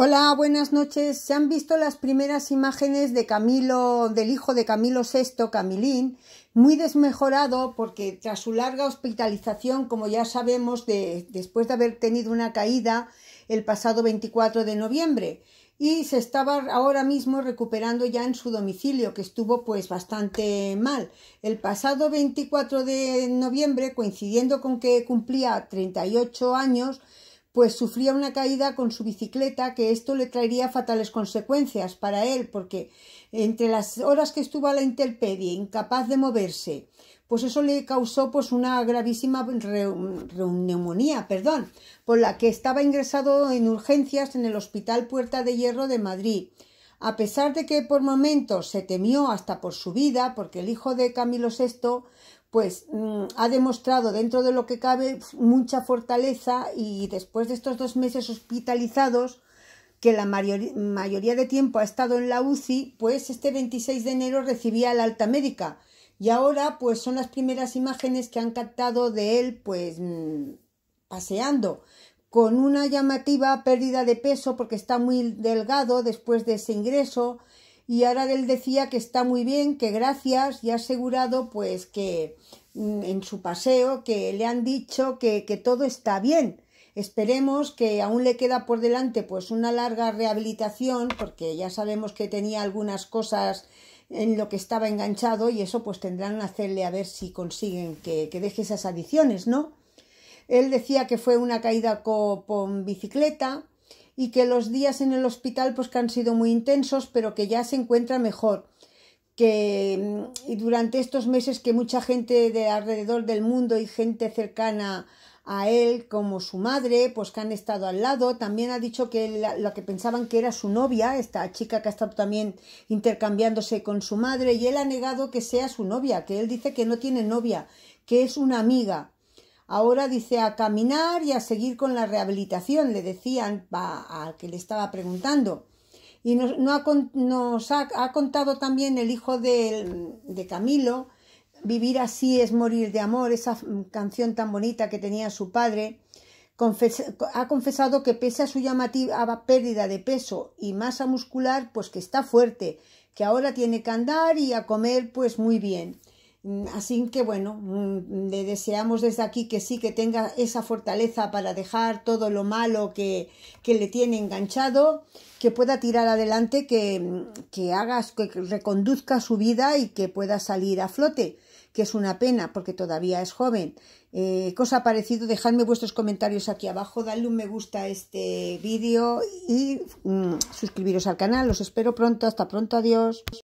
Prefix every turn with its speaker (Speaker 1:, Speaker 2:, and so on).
Speaker 1: Hola, buenas noches. Se han visto las primeras imágenes de Camilo, del hijo de Camilo VI, Camilín, muy desmejorado porque tras su larga hospitalización, como ya sabemos, después de haber tenido una caída el pasado 24 de noviembre y se estaba ahora mismo recuperando ya en su domicilio, que estuvo pues bastante mal. El pasado 24 de noviembre, coincidiendo con que cumplía 38 años, pues sufría una caída con su bicicleta, que esto le traería fatales consecuencias para él, porque entre las horas que estuvo a la intemperie, incapaz de moverse, pues eso le causó pues una gravísima neumonía, perdón, por la que estaba ingresado en urgencias en el Hospital Puerta de Hierro de Madrid. A pesar de que por momentos se temió hasta por su vida, porque el hijo de Camilo VI pues mm, ha demostrado dentro de lo que cabe mucha fortaleza y después de estos dos meses hospitalizados, que la mayoría de tiempo ha estado en la UCI, pues este 26 de enero recibía el alta médica. Y ahora, pues son las primeras imágenes que han captado de él, pues mm, paseando, con una llamativa pérdida de peso porque está muy delgado después de ese ingreso y ahora él decía que está muy bien, que gracias y ha asegurado pues que mm, en su paseo que le han dicho que, todo está bien. Esperemos que aún le queda por delante pues una larga rehabilitación porque ya sabemos que tenía algunas cosas en lo que estaba enganchado y eso pues tendrán que hacerle a ver si consiguen que, deje esas adiciones, ¿no? Él decía que fue una caída con bicicleta, y que los días en el hospital pues que han sido muy intensos, pero que ya se encuentra mejor. Que mm, y durante estos meses que mucha gente de alrededor del mundo y gente cercana a él como su madre, pues que han estado al lado. También ha dicho que la, lo que pensaban que era su novia, esta chica que ha estado también intercambiándose con su madre, y él ha negado que sea su novia, que él dice que no tiene novia, que es una amiga Ahora dice a caminar y a seguir con la rehabilitación, le decían al que le estaba preguntando. Y nos, ha, nos ha, contado también el hijo de, Camilo, Vivir así es morir de amor, esa canción tan bonita que tenía su padre. ha confesado que pese a su llamativa pérdida de peso y masa muscular, pues que está fuerte, que ahora tiene que andar y a comer pues muy bien. Mm, así que bueno, mm, le deseamos desde aquí que sí, que tenga esa fortaleza para dejar todo lo malo que, le tiene enganchado, que pueda tirar adelante, que, mm, que hagas, que reconduzca su vida y que pueda salir a flote, que es una pena porque todavía es joven. Eh, cosa parecido, dejadme vuestros comentarios aquí abajo, dadle un me gusta a este vídeo y suscribiros al canal. Los espero pronto, hasta pronto, adiós.